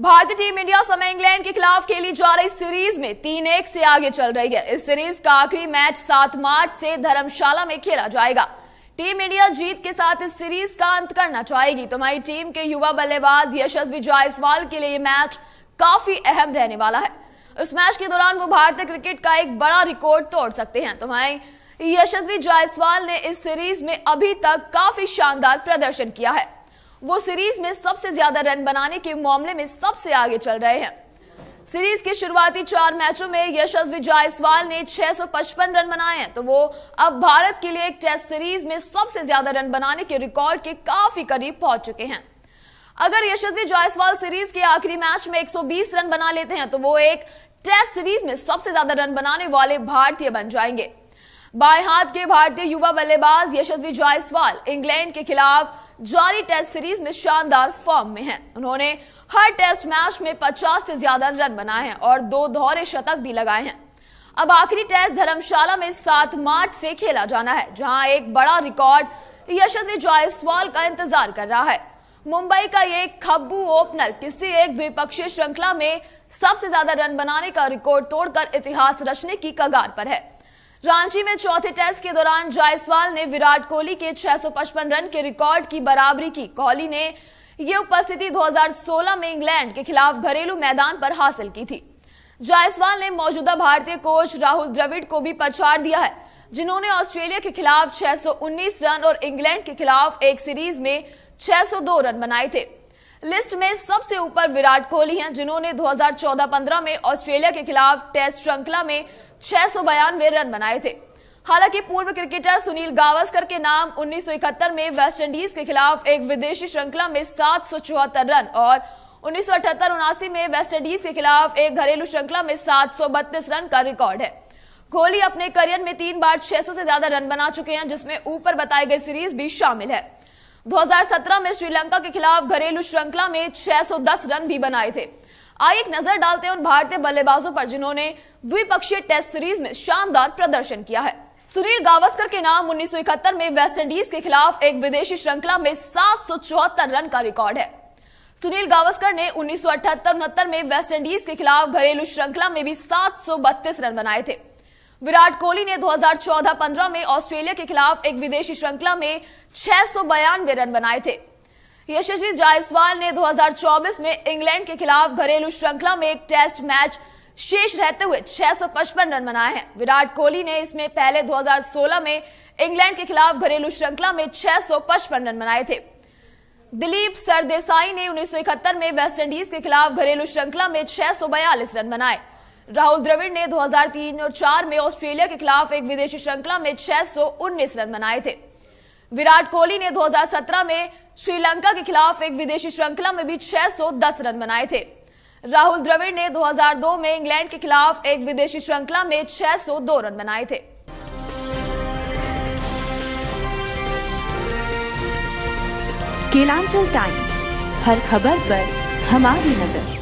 भारतीय team India समय England के खिलाफ खेली जा रही सीरीज में तीन एक से आगे चल रही है इस सीरीज का आखिरी मैच 7 मार्च से धर्मशाला में खेला जाएगा टीम इंडिया जीत के साथ इस सीरीज का अंत करना चाहेगी तो हमारी टीम के युवा बल्लेबाज यशस्वी जायसवाल के लिए मैच काफी अहम रहने वाला है इस मैच के दौरान वो भारतीय क्रिकेट का एक बड़ा रिकॉर्ड तोड़ सकते हैं तो यशस्वी जायसवाल ने इस सीरीज में अभी तक काफी शानदार प्रदर्शन किया है वो सीरीज में सबसे ज्यादा रन बनाने के मामले में सबसे आगे चल रहे हैं सीरीज के शुरुआती चार मैचों में यशस्वी जायसवाल ने 655 रन बनाए हैं तो वो अब भारत के लिए एक टेस्ट सीरीज में सबसे ज्यादा रन बनाने के रिकॉर्ड के काफी करीब पहुंच चुके हैं अगर यशस्वी जायसवाल सीरीज के आखिरी मैच में 120 रन बना लेते हैं तो वो एक टेस्ट सीरीज में सबसे ज्यादा रन बनाने वाले भारतीय बन जाएंगे बाएं हाथ के भारतीय युवा बल्लेबाज यशस्वी जायसवाल इंग्लैंड के खिलाफ जारी टेस्ट सीरीज में शानदार फॉर्म में हैं। उन्होंने हर टेस्ट मैच में 50 से ज्यादा रन बनाए हैं और दो दोहरे शतक भी लगाए हैं अब आखिरी टेस्ट धर्मशाला में 7 मार्च से खेला जाना है जहां एक बड़ा रिकॉर्ड यशस्वी जायसवाल का इंतजार कर रहा है मुंबई का ये खब्बू ओपनर किसी एक द्विपक्षीय श्रृंखला में सबसे ज्यादा रन बनाने का रिकॉर्ड तोड़कर इतिहास रचने की कगार पर है रांची में चौथे टेस्ट के दौरान जायसवाल ने विराट कोहली के 655 रन के रिकॉर्ड की बराबरी की कोहली ने यह उपस्थिति 2016 में इंग्लैंड के खिलाफ घरेलू मैदान पर हासिल की थी जायसवाल ने मौजूदा भारतीय कोच राहुल द्रविड़ को भी पछाड़ दिया है जिन्होंने ऑस्ट्रेलिया के खिलाफ 619 रन और इंग्लैंड के खिलाफ एक सीरीज में 602 रन बनाए थे लिस्ट में सबसे ऊपर विराट कोहली हैं जिन्होंने 2014-15 में ऑस्ट्रेलिया के खिलाफ टेस्ट श्रृंखला में छह रन बनाए थे हालांकि पूर्व क्रिकेटर सुनील गावस्कर के नाम 1971 में वेस्टइंडीज के खिलाफ एक विदेशी श्रृंखला में सात रन और उन्नीस सौ में वेस्टइंडीज के खिलाफ एक घरेलू श्रृंखला में सात रन का रिकॉर्ड है कोहली अपने करियर में तीन बार 600 से ज्यादा रन बना चुके हैं जिसमें ऊपर बताई गई सीरीज भी शामिल है 2017 में श्रीलंका के खिलाफ घरेलू श्रृंखला में 610 रन भी बनाए थे आइए एक नजर डालते हैं उन भारतीय बल्लेबाजों पर जिन्होंने द्विपक्षीय टेस्ट सीरीज में शानदार प्रदर्शन किया है सुनील गावस्कर के नाम उन्नीस में वेस्टइंडीज के खिलाफ एक विदेशी श्रृंखला में सात रन का रिकॉर्ड है सुनील गावस्कर ने उन्नीस सौ में वेस्टइंडीज के खिलाफ घरेलू श्रृंखला में भी सात रन बनाए थे विराट कोहली ने 2014-15 में ऑस्ट्रेलिया के खिलाफ एक विदेशी श्रृंखला में छह रन बनाए थे यशस्वी जायसवाल ने 2024 में इंग्लैंड के खिलाफ घरेलू श्रृंखला में एक टेस्ट मैच शेष रहते हुए 655 रन बनाए हैं विराट कोहली ने इसमें पहले 2016 में इंग्लैंड के खिलाफ घरेलू श्रृंखला में 655 रन बनाए थे दिलीप सरदेसाई ने उन्नीस में वेस्टइंडीज के खिलाफ घरेलू श्रृंखला में छह रन बनाए राहुल द्रविड़ ने 2003 और 4 में ऑस्ट्रेलिया के खिलाफ एक विदेशी श्रृंखला में छह रन बनाए थे विराट कोहली ने 2017 में श्रीलंका के खिलाफ एक विदेशी श्रृंखला में भी 610 रन बनाए थे राहुल द्रविड़ ने 2002 में इंग्लैंड के खिलाफ एक विदेशी श्रृंखला में 602 रन बनाए थे केलांचल टाइम्स हर खबर पर हमारी नजर